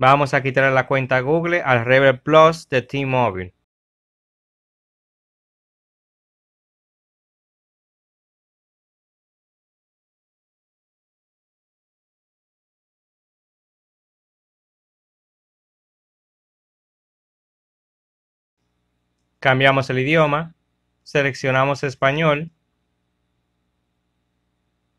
Vamos a quitar la cuenta Google al Rebel Plus de T-Mobile. Cambiamos el idioma, seleccionamos español,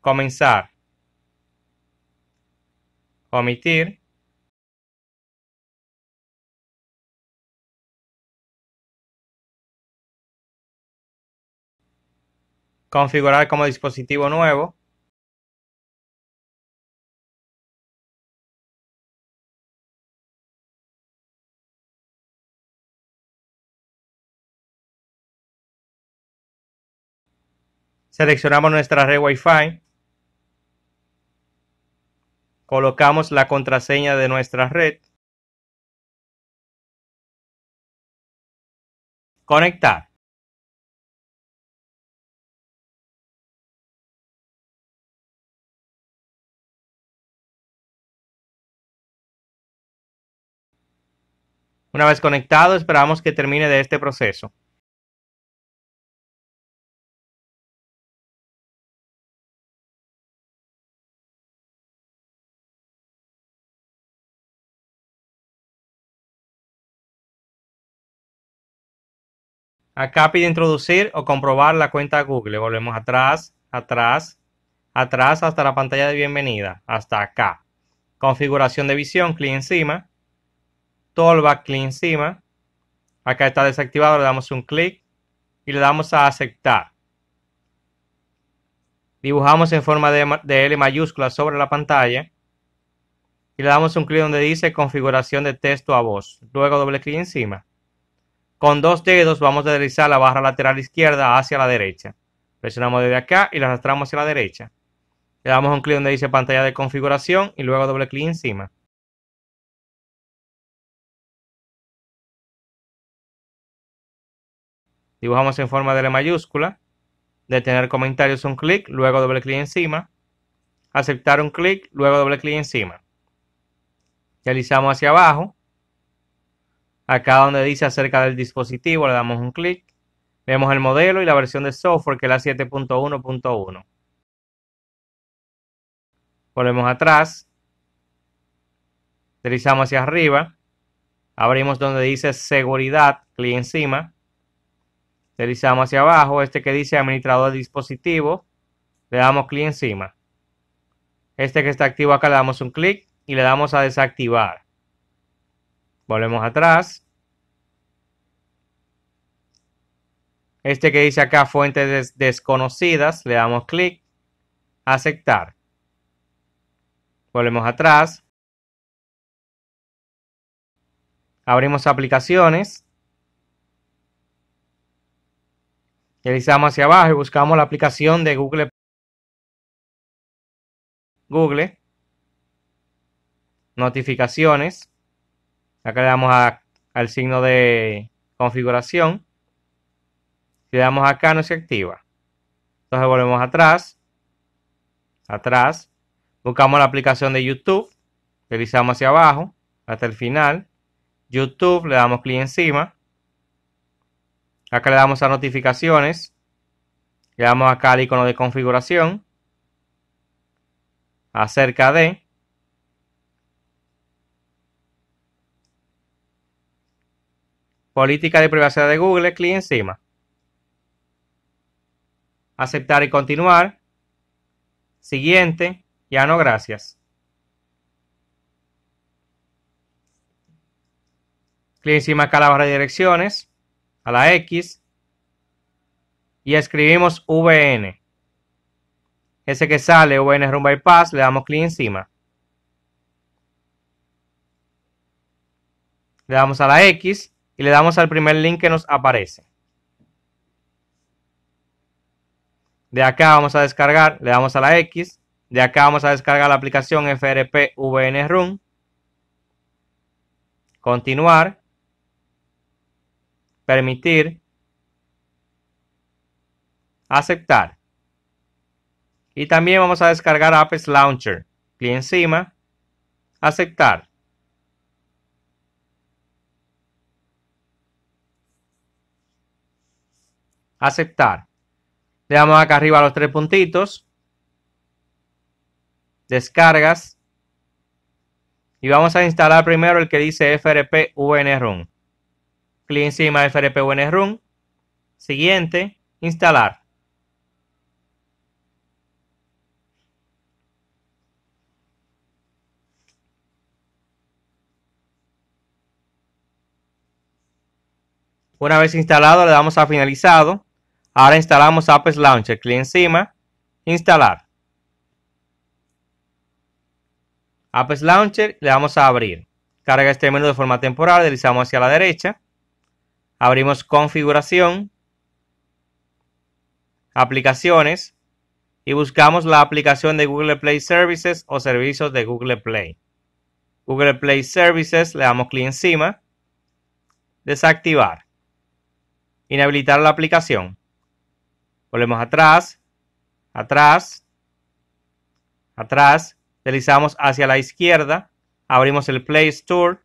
comenzar, omitir, configurar como dispositivo nuevo seleccionamos nuestra red Wi-Fi, colocamos la contraseña de nuestra red, conectar. Una vez conectado, esperamos que termine de este proceso. Acá pide introducir o comprobar la cuenta Google. Volvemos atrás, atrás, atrás hasta la pantalla de bienvenida, hasta acá. Configuración de visión, clic encima todo clic encima. Acá está desactivado, le damos un clic y le damos a aceptar. Dibujamos en forma de, de L mayúscula sobre la pantalla y le damos un clic donde dice configuración de texto a voz. Luego doble clic encima. Con dos dedos vamos a deslizar la barra lateral izquierda hacia la derecha. Presionamos desde acá y la arrastramos hacia la derecha. Le damos un clic donde dice pantalla de configuración y luego doble clic encima. dibujamos en forma de la mayúscula, detener comentarios un clic, luego doble clic encima, aceptar un clic, luego doble clic encima. Deslizamos hacia abajo, acá donde dice acerca del dispositivo le damos un clic, vemos el modelo y la versión de software que es la 7.1.1. Volvemos atrás, deslizamos hacia arriba, abrimos donde dice seguridad, clic encima, Deslizamos hacia abajo. Este que dice administrador de dispositivo. Le damos clic encima. Este que está activo acá le damos un clic y le damos a desactivar. Volvemos atrás. Este que dice acá fuentes desconocidas, le damos clic, aceptar. Volvemos atrás. Abrimos aplicaciones. Deslizamos hacia abajo y buscamos la aplicación de Google. Google. Notificaciones. Acá le damos al signo de configuración. Si le damos acá no se activa. Entonces volvemos atrás. Atrás. Buscamos la aplicación de YouTube. realizamos hacia abajo hasta el final. YouTube, le damos clic encima. Acá le damos a notificaciones. Le damos acá al icono de configuración. Acerca de. Política de privacidad de Google, clic encima. Aceptar y continuar. Siguiente. Ya no, gracias. Clic encima acá la barra de direcciones a la X y escribimos VN. Ese que sale, VN Room Bypass, le damos clic encima. Le damos a la X y le damos al primer link que nos aparece. De acá vamos a descargar, le damos a la X. De acá vamos a descargar la aplicación FRP VN Room. Continuar permitir, aceptar. Y también vamos a descargar Apps Launcher. Clic encima, aceptar. Aceptar. Le damos acá arriba los tres puntitos. Descargas. Y vamos a instalar primero el que dice FRP clic encima de FRPUN Run, siguiente, instalar. Una vez instalado le damos a finalizado. Ahora instalamos apps Launcher. Clic encima. Instalar. apps Launcher. Le damos a abrir. Carga este menú de forma temporal. Deslizamos hacia la derecha abrimos configuración, aplicaciones y buscamos la aplicación de Google Play Services o servicios de Google Play. Google Play Services, le damos clic encima, desactivar, inhabilitar la aplicación. Volvemos atrás, atrás, atrás, deslizamos hacia la izquierda, abrimos el Play Store,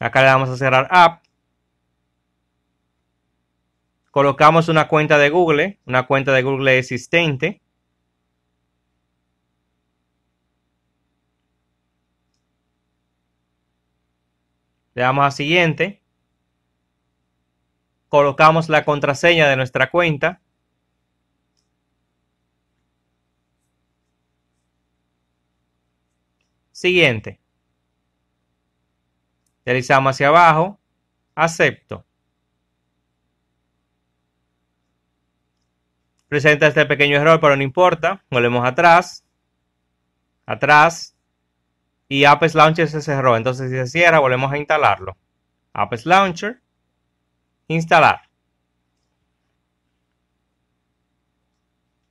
acá le damos a cerrar app, colocamos una cuenta de Google, una cuenta de Google existente. Le damos a siguiente. Colocamos la contraseña de nuestra cuenta. Siguiente. realizamos hacia abajo. Acepto. presenta este pequeño error, pero no importa. Volvemos atrás. Atrás. Y apps Launcher se cerró. Entonces si se cierra, volvemos a instalarlo. apps Launcher. Instalar.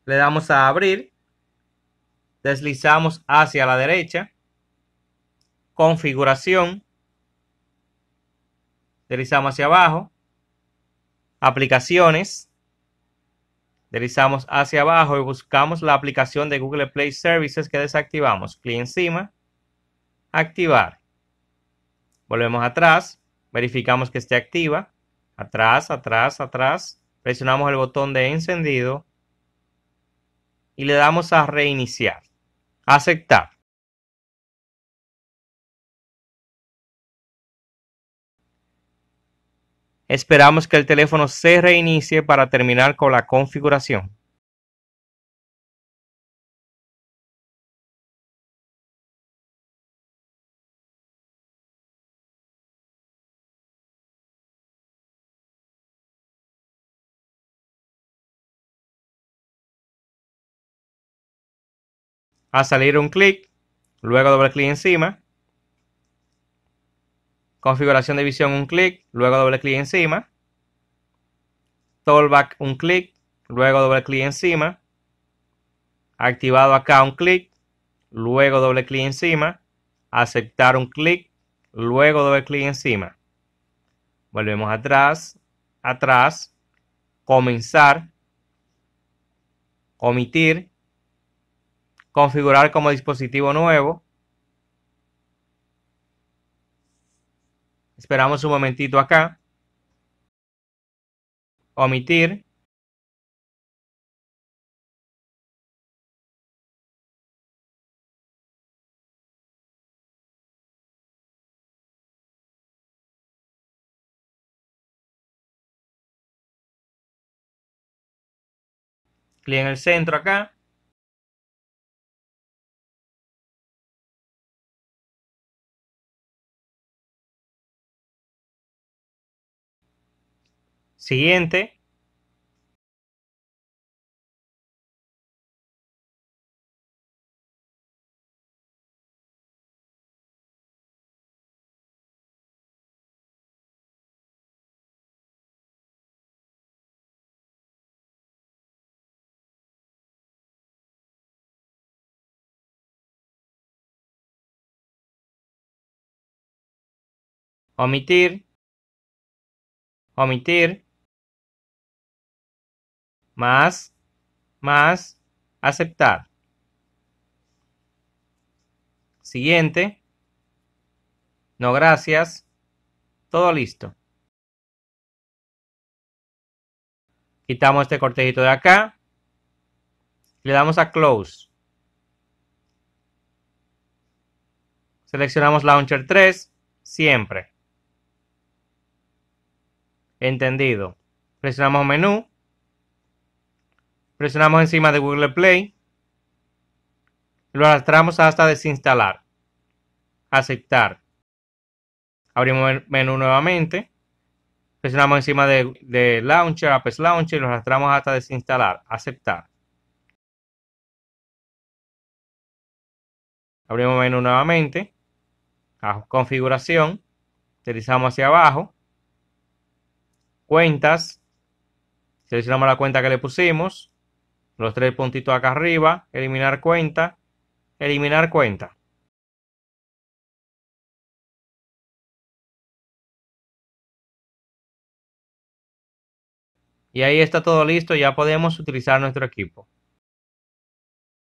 Le damos a abrir. Deslizamos hacia la derecha. Configuración. Deslizamos hacia abajo. Aplicaciones Deslizamos hacia abajo y buscamos la aplicación de Google Play Services que desactivamos. Clic encima. Activar. Volvemos atrás. Verificamos que esté activa. Atrás, atrás, atrás. Presionamos el botón de encendido. Y le damos a reiniciar. Aceptar. Esperamos que el teléfono se reinicie para terminar con la configuración. a salir un clic, luego doble clic encima Configuración de visión, un clic. Luego doble clic encima. Tallback un clic. Luego doble clic encima. Activado acá, un clic. Luego doble clic encima. Aceptar, un clic. Luego doble clic encima. Volvemos atrás. Atrás. Comenzar. Omitir configurar como dispositivo nuevo, Esperamos un momentito acá. Omitir. Clic en el centro acá. siguiente omitir, omitir, más, más, aceptar. Siguiente. No gracias. Todo listo. Quitamos este cortejito de acá. Le damos a close. Seleccionamos launcher 3. Siempre. Entendido. Presionamos menú. Presionamos encima de Google Play. Lo arrastramos hasta desinstalar. Aceptar. Abrimos el menú nuevamente. Presionamos encima de, Launcher, Apps Launcher, lo arrastramos hasta desinstalar. Aceptar. Abrimos el menú nuevamente. A configuración. Deslizamos hacia abajo. Cuentas. Seleccionamos la cuenta que le pusimos los tres puntitos acá arriba, eliminar cuenta, eliminar cuenta. Y ahí está todo listo, ya podemos utilizar nuestro equipo.